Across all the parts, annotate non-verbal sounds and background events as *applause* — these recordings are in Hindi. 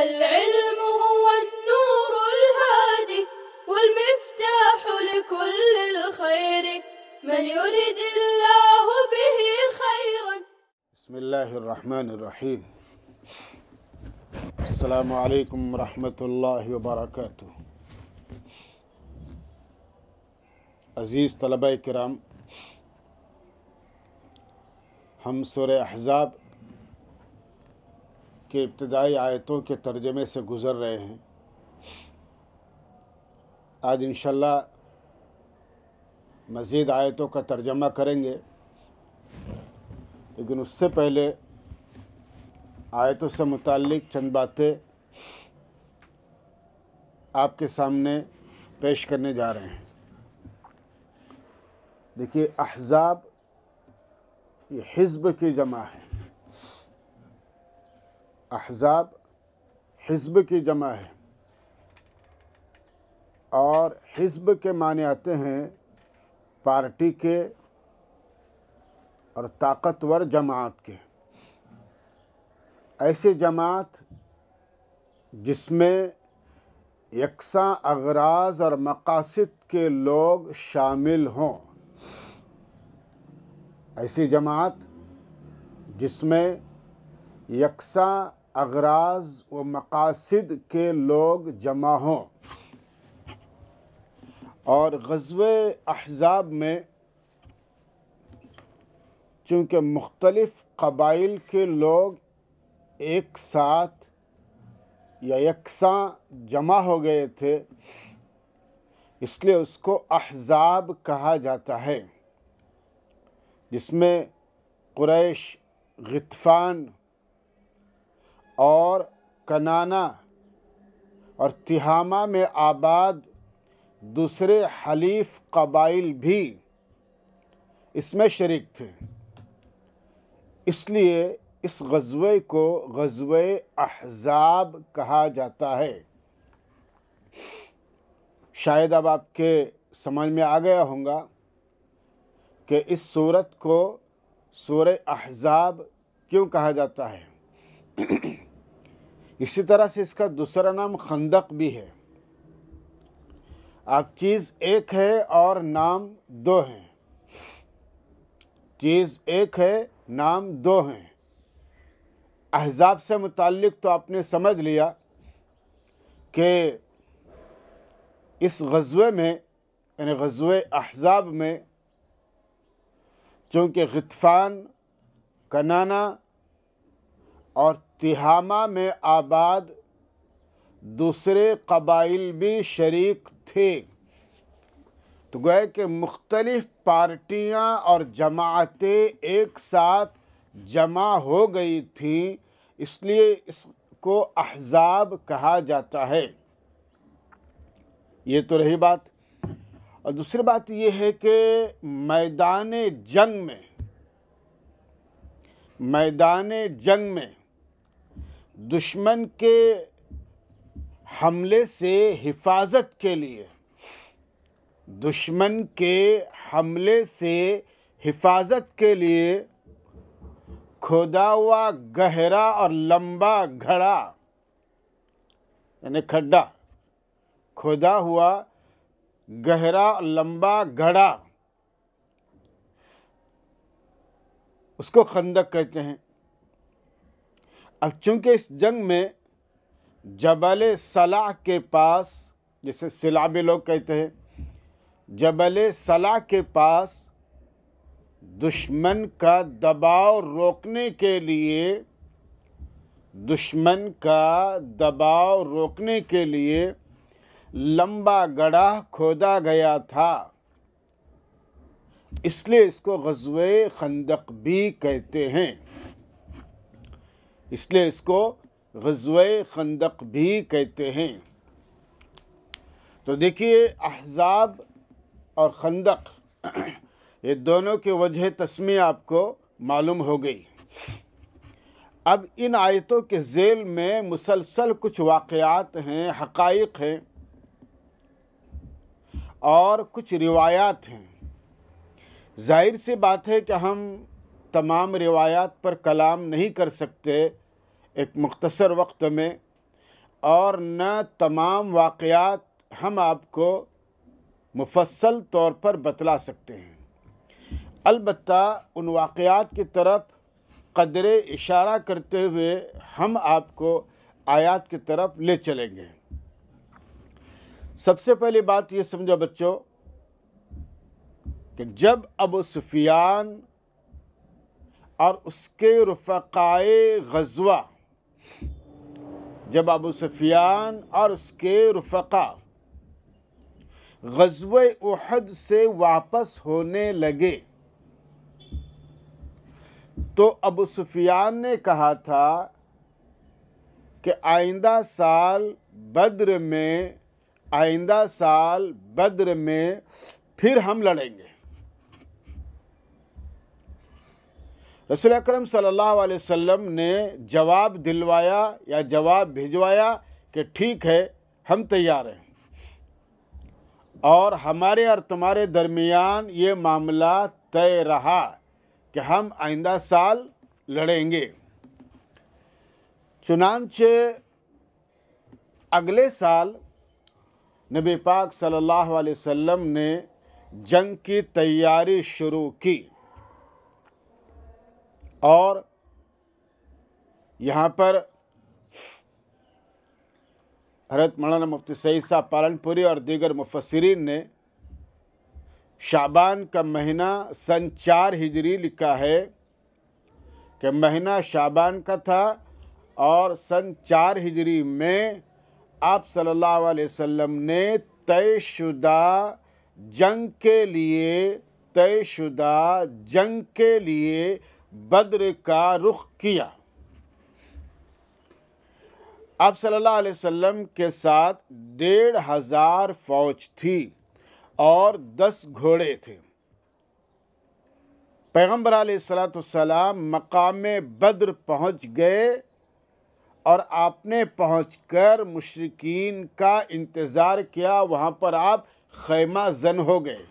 العلم هو النور الهادي والمفتاح لكل الخير من يريد الله به خيرا بسم الله الرحمن الرحيم السلام عليكم ورحمة الله وبركاته عزيز طلبة کرام ہم سورہ احزاب के इब्तदाई आयतों के तर्जमे से गुज़र रहे हैं आज इन मज़ीद आयतों का तर्जमा करेंगे लेकिन उससे पहले आयतों से मुतक चंद बातें आपके सामने पेश करने जा रहे हैं देखिए अहजाब ये हिज़ब की जमा है अहजाब हिजब की जमा है और हिजब के माने आते हैं पार्टी के और ताकतवर जमात के ऐसे जमात जिसमें यकसा अगराज और मकासद के लोग शामिल हों ऐसी जमात जिसमें यकसा अगराज व मकासद के लोग जमा हों और गज़व अहज़ाब में चूँकि मुख्तलफ़ कबाइल के लोग एक साथ या यकसा जमा हो गए थे इसलिए उसको अहज़ाब कहा जाता है जिसमें क्रैश गतफ़ान और कनाना और तिहामा में आबाद दूसरे हलीफ कबाइल भी इसमें शरीक थे इसलिए इस गज़वे को गजवे अहज़ाब कहा जाता है शायद अब आपके समझ में आ गया होगा कि इस सूरत को सूर अहज़ाब क्यों कहा जाता है *clears throat* इसी तरह से इसका दूसरा नाम खंदक भी है अब चीज़ एक है और नाम दो हैं चीज़ एक है नाम दो हैं अहजाब से मुतक़ तो आपने समझ लिया कि इस गजवे में यानी गजवे अहजाब में चूँकि गतफ़ान कनाना और तिहामा में आबाद दूसरे कबाइल भी शरीक थे तो गए कि मुख्तलिफ़ पार्टियाँ और जमातें एक साथ जमा हो गई थीं इसलिए इसको अहजाब कहा जाता है ये तो रही बात और दूसरी बात ये है कि मैदान जंग में मैदान जंग में दुश्मन के हमले से हिफाजत के लिए दुश्मन के हमले से हिफाजत के लिए खोदा हुआ गहरा और लंबा घड़ा यानी खड्डा खोदा हुआ गहरा और लंबा घड़ा उसको खंदक कहते हैं अब चूँकि इस जंग में जबल सलाह के पास जिसे सिलाबे लोग कहते हैं जबल सलाह के पास दुश्मन का दबाव रोकने के लिए दुश्मन का दबाव रोकने के लिए लंबा गड़ा खोदा गया था इसलिए इसको गजवे खंदक भी कहते हैं इसलिए इसको गजवे खंदक भी कहते हैं तो देखिए अहजाब और खंदक *clears throat* ये दोनों के वजह तस्में आपको मालूम हो गई अब इन आयतों के जेल में मुसलसल कुछ वाक़ात हैं हकाइक हैं और कुछ रिवायात हैं जाहिर सी बात है कि हम तमाम रिवायात पर कलाम नहीं कर सकते एक मख्तसर वक्त में और न तमाम वाक़ात हम आपको मुफसल तौर पर बतला सकते हैं अलबत् उन वाक़ात की तरफ कदर इशारा करते हुए हम आपको आयात की तरफ ले चलेंगे सबसे पहली बात ये समझो बच्चों कि जब अबू सुफियान और उसके रफ़ाए गजवा जब अबू सफियान और उसके रफ़ा गजब उहद से वापस होने लगे तो अबू सफियान ने कहा था कि आइंदा साल बद्र में आइंदा साल बद्र में फिर हम लड़ेंगे रसूल अकरम सल्लल्लाहु अलैहि वसल्लम ने जवाब दिलवाया या जवाब भिजवाया कि ठीक है हम तैयार हैं और हमारे और तुम्हारे दरमियान ये मामला तय रहा कि हम आइंदा साल लड़ेंगे चुनानचे अगले साल नबी पाक सल्लल्लाहु अलैहि वसल्लम ने जंग की तैयारी शुरू की और यहाँ पर हरत मौलाना मुफ्ती सईद साहब पालनपुरी और दीगर मुफसरीन ने शाबान का महीना सन चार हिजरी लिखा है कि महीना शाबान का था और सन चार हिजरी में आप सल्लल्लाहु अलैहि वसल्लम ने तयशुदा जंग के लिए तयशुदा जंग के लिए बद्र का रुख किया आप सल्लल्लाहु अलैहि वसल्लम के साथ डेढ़ हज़ार फौज थी और दस घोड़े थे पैगम्बर सलाम मकाम बद्र पहुँच गए और आपने पहुँच कर मशरकिन का इंतज़ार किया वहाँ पर आप खैमा जन हो गए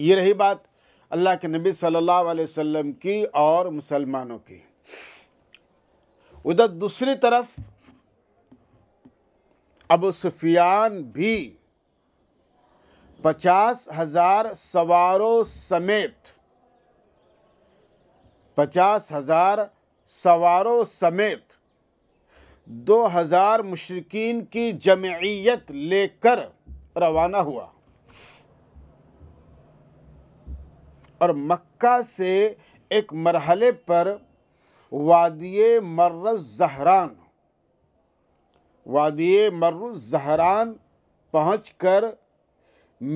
ये रही बात अल्लाह के नबी सल्लल्लाहु अलैहि वसल्लम की और मुसलमानों की उधर दूसरी तरफ अब सुफियान भी पचास हजार सवारों समेत पचास हजार सवारों समेत दो हजार मुशरकिन की जमीयत लेकर रवाना हुआ और मक्का से एक मरहले पर वादिय मर्र जहरान वादिय मर्र जहरान पहुँच कर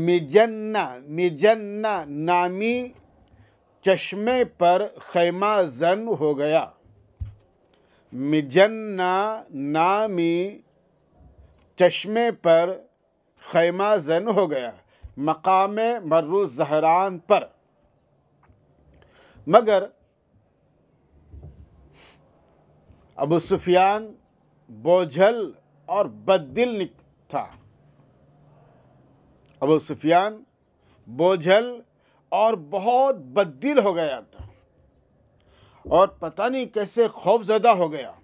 मिजन्ना मिजन्ना नामी चश्मे पर खैमा जन हो गया मिजन्ना नामी चश्मे पर खैमा जन हो गया मकाम मर्र जहरान पर मगर अबू सुफियान बोझल और बददिल था अबू सुफियान बोझल और बहुत बददिल हो गया था और पता नहीं कैसे खौफजदा हो गया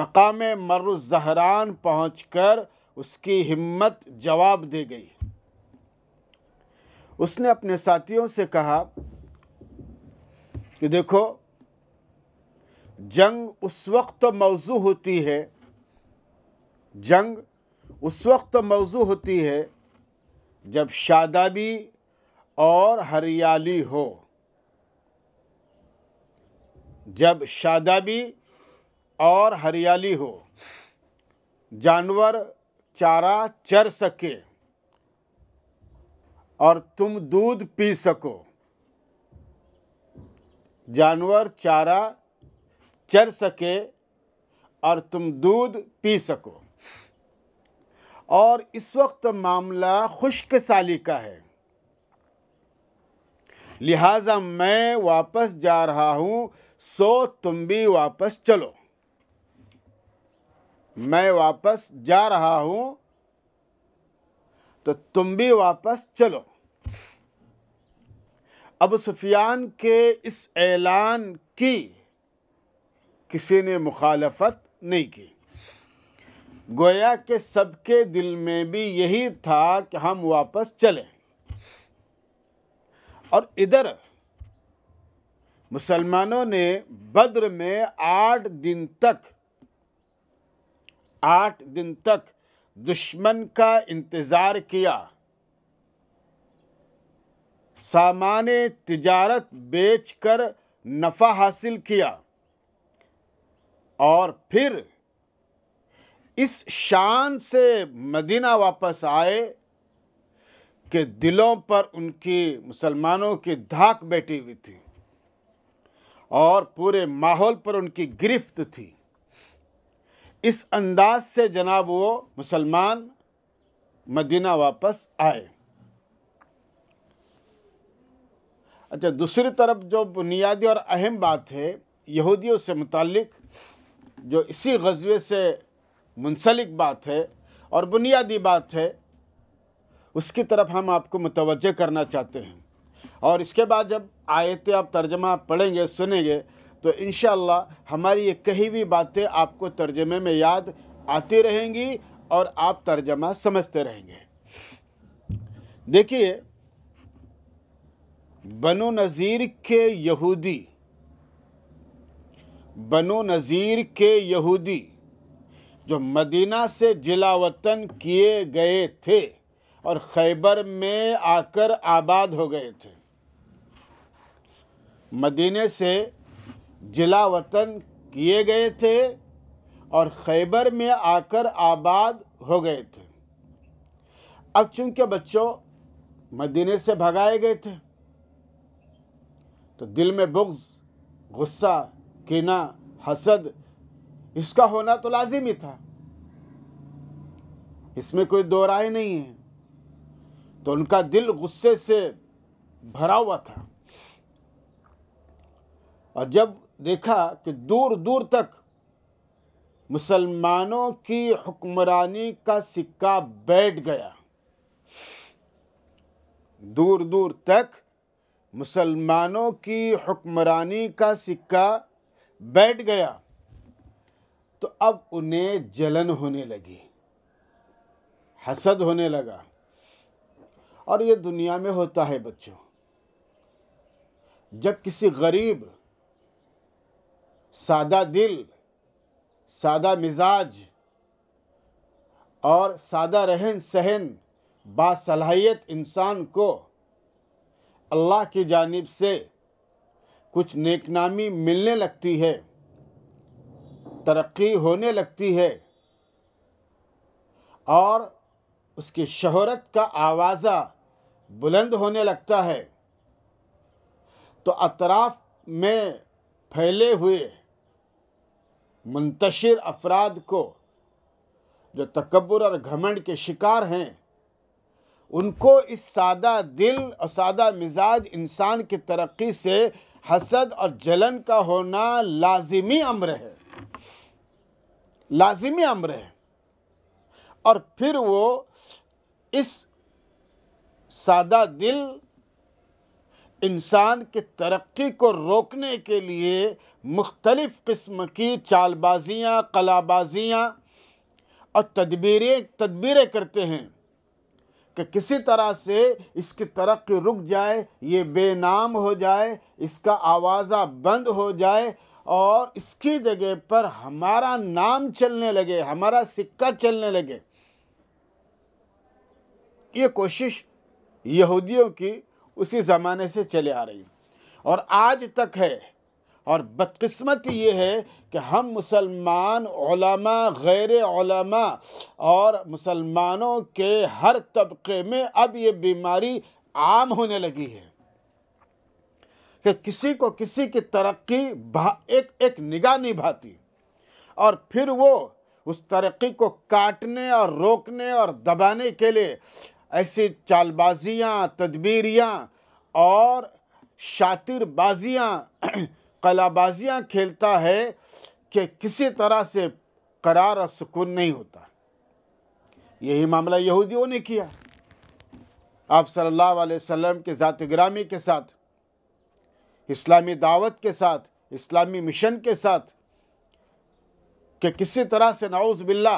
मकाम मर्रजहरान पहुँच कर उसकी हिम्मत जवाब दे गई उसने अपने साथियों से कहा कि देखो जंग उस वक्त तो मौजू होती है जंग उस वक्त तो मौजू होती है जब शादाबी और हरियाली हो जब शादाबी और हरियाली हो जानवर चारा चर सके और तुम दूध पी सको जानवर चारा चर सके और तुम दूध पी सको और इस वक्त मामला खुश्क साली का है लिहाजा मैं वापस जा रहा हूँ सो तुम भी वापस चलो मैं वापस जा रहा हूँ तो तुम भी वापस चलो अब सुफियान के इस ऐलान की किसी ने मुखालफत नहीं की गोया के सबके दिल में भी यही था कि हम वापस चलें और इधर मुसलमानों ने बद्र में आठ दिन तक आठ दिन तक दुश्मन का इंतज़ार किया सामान तजारत बेचकर नफ़ा हासिल किया और फिर इस शान से मदीना वापस आए कि दिलों पर उनकी मुसलमानों की धाक बैठी हुई थी और पूरे माहौल पर उनकी गिरफ्त थी इस अंदाज से जनाब वो मुसलमान मदीना वापस आए अच्छा दूसरी तरफ जो बुनियादी और अहम बात है यहूदियों से मुतलक जो इसी गजबे से मुंसलिक बात है और बुनियादी बात है उसकी तरफ हम आपको मुतवजह करना चाहते हैं और इसके बाद जब आयत आप तर्जमा पढ़ेंगे सुनेंगे तो इन हमारी ये कही हुई बातें आपको तर्जमे में याद आती रहेंगी और आप तर्जमा समझते रहेंगे देखिए बनो नज़ीर के यहूदी बनो नज़ीर के यहूदी जो मदीना से जिला वतन किए गए थे और खैबर में आकर आबाद हो गए थे मदीने से जिला वतन किए गए थे और खैबर में आकर आबाद हो गए थे अब चूंकि बच्चों मदीने से भगाए गए थे तो दिल में बुग्ज गुस्सा कीना हसद इसका होना तो लाजिम ही था इसमें कोई दो राय नहीं है तो उनका दिल गुस्से से भरा हुआ था और जब देखा कि दूर दूर तक मुसलमानों की हुक्मरानी का सिक्का बैठ गया दूर दूर तक मुसलमानों की हुक्मरानी का सिक्का बैठ गया तो अब उन्हें जलन होने लगी हसद होने लगा और ये दुनिया में होता है बच्चों जब किसी गरीब सादा दिल सादा मिजाज और सादा रहन सहन बासलाहियत इंसान को अल्लाह की जानिब से कुछ नेकनामी मिलने लगती है तरक्की होने लगती है और उसकी शहरत का आवाज़ा बुलंद होने लगता है तो अतराफ़ में फैले हुए मुंतशिर अफराद को जो तकबर और घमंड के शिकार हैं उनको इस सादा दिल और सादा मिजाज इंसान की तरक्की से हसद और जलन का होना लाजिमी अम्र है लाजिमी अम्र है और फिर वो इस सादा दिल इंसान की तरक्की को रोकने के लिए मुख्तलिफ़ किस्म की चालबाजियाँ कलाबाजियाँ और तदबीरें तदबीरें करते हैं कि किसी तरह से इसकी तरक्की रुक जाए ये बेनाम हो जाए इसका आवाज़ा बंद हो जाए और इसकी जगह पर हमारा नाम चलने लगे हमारा सिक्का चलने लगे ये कोशिश यहूदियों की उसी ज़माने से चले आ रही और आज तक है और बदकस्मती ये है कि हम मुसलमान गैर और मुसलमानों के हर तबके में अब ये बीमारी आम होने लगी है कि किसी को किसी की तरक्की एक एक निगाह नहीं भाती और फिर वो उस तरक्की को काटने और रोकने और दबाने के लिए ऐसे चालबाजियाँ तदबीरियाँ और शातिरबाजियाँ *clears throat* कलाबाजियाँ खेलता है कि किसी तरह से करार और सुकून नहीं होता यही मामला यहूदियों ने किया आप सल्लल्लाहु अलैहि वसल्लम के ज़ात ग्रामी के साथ इस्लामी दावत के साथ इस्लामी मिशन के साथ कि किसी तरह से नाउज़ बिल्ला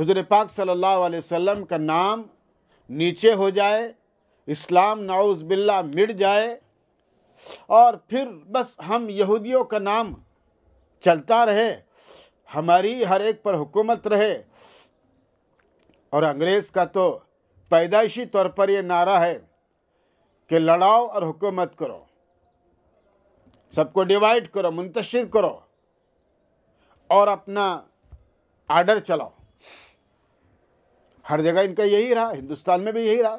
हजर पाक सल्लल्लाहु अलैहि वसल्लम का नाम नीचे हो जाए इस्लाम नाउज़ बिल्ला मिट जाए और फिर बस हम यहूदियों का नाम चलता रहे हमारी हर एक पर हुकूमत रहे और अंग्रेज़ का तो पैदाइशी तौर पर ये नारा है कि लड़ाओ और हुकूमत करो सबको डिवाइड करो मुंतशिर करो और अपना आर्डर चलाओ हर जगह इनका यही रहा हिंदुस्तान में भी यही रहा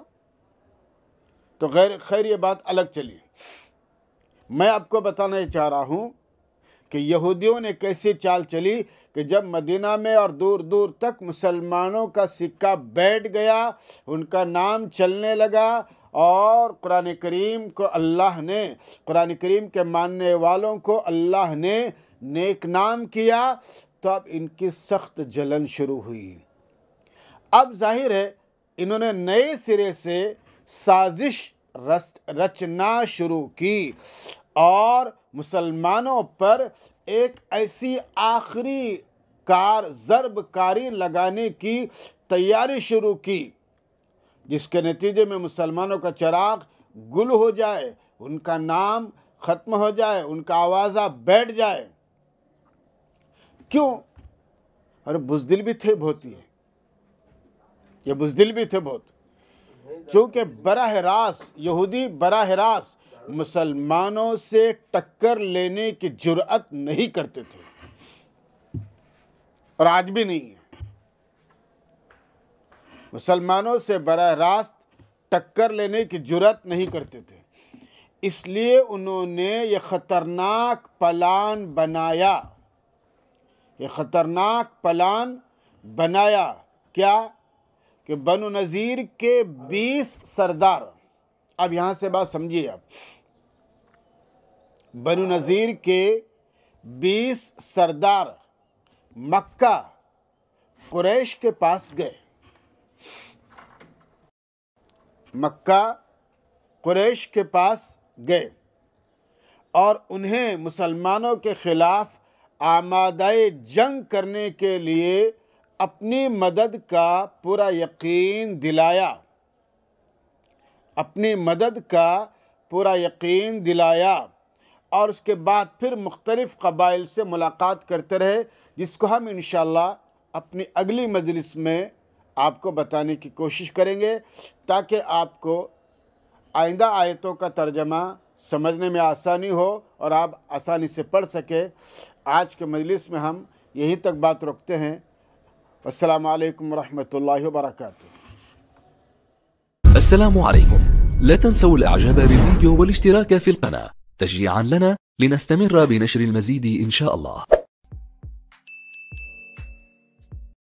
तो खैर खैर ये बात अलग चली मैं आपको बताना चाह रहा हूँ कि यहूदियों ने कैसी चाल चली कि जब मदीना में और दूर दूर तक मुसलमानों का सिक्का बैठ गया उनका नाम चलने लगा और कुरान करीम को अल्लाह ने कुरान करीम के मानने वालों को अल्लाह ने नेक नाम किया तो अब इनकी सख्त जलन शुरू हुई अब जाहिर है इन्होंने नए सिरे से साजिश रचना शुरू की और मुसलमानों पर एक ऐसी आखिरी कार ज़रबकारी लगाने की तैयारी शुरू की जिसके नतीजे में मुसलमानों का चराग गुल हो जाए उनका नाम ख़त्म हो जाए उनका आवाज़ा बैठ जाए क्यों अरे बुजदिल भी थे बहुत ही ये बुजदिल भी थे बहुत चूँकि बरह रास यहूदी बरह रास मुसलमानों से टक्कर लेने की जुरअत नहीं करते थे और आज भी नहीं है मुसलमानों से बरह रास्त टक्कर लेने की जुरत नहीं करते थे इसलिए उन्होंने ये ख़तरनाक पलान बनाया ये ख़तरनाक पलान बनाया क्या कि बनु नज़ीर के 20 सरदार अब यहाँ से बात समझिए आप बनु नज़ीर के 20 सरदार मक्का कुरैश के पास गए मक्का कुरैश के पास गए और उन्हें मुसलमानों के ख़िलाफ़ आमादाए जंग करने के लिए अपनी मदद का पूरा यकीन दिलाया अपनी मदद का पूरा यकीन दिलाया और उसके बाद फिर मुख्तलिफ़ कबाइल से मुलाकात करते रहे जिसको हम इन अपनी अगली मजलिस में आपको बताने की कोशिश करेंगे ताकि आपको आइंदा आयतों का तर्जमा समझने में आसानी हो और आप आसानी से पढ़ सके आज के मजलिस में हम यहीं तक बात रखते हैं السلام عليكم ورحمة الله وبركاته السلام عليكم لا تنسوا الاعجاب بالفيديو والاشتراك في القناة تشجيعا لنا لنستمر بنشر المزيد إن شاء الله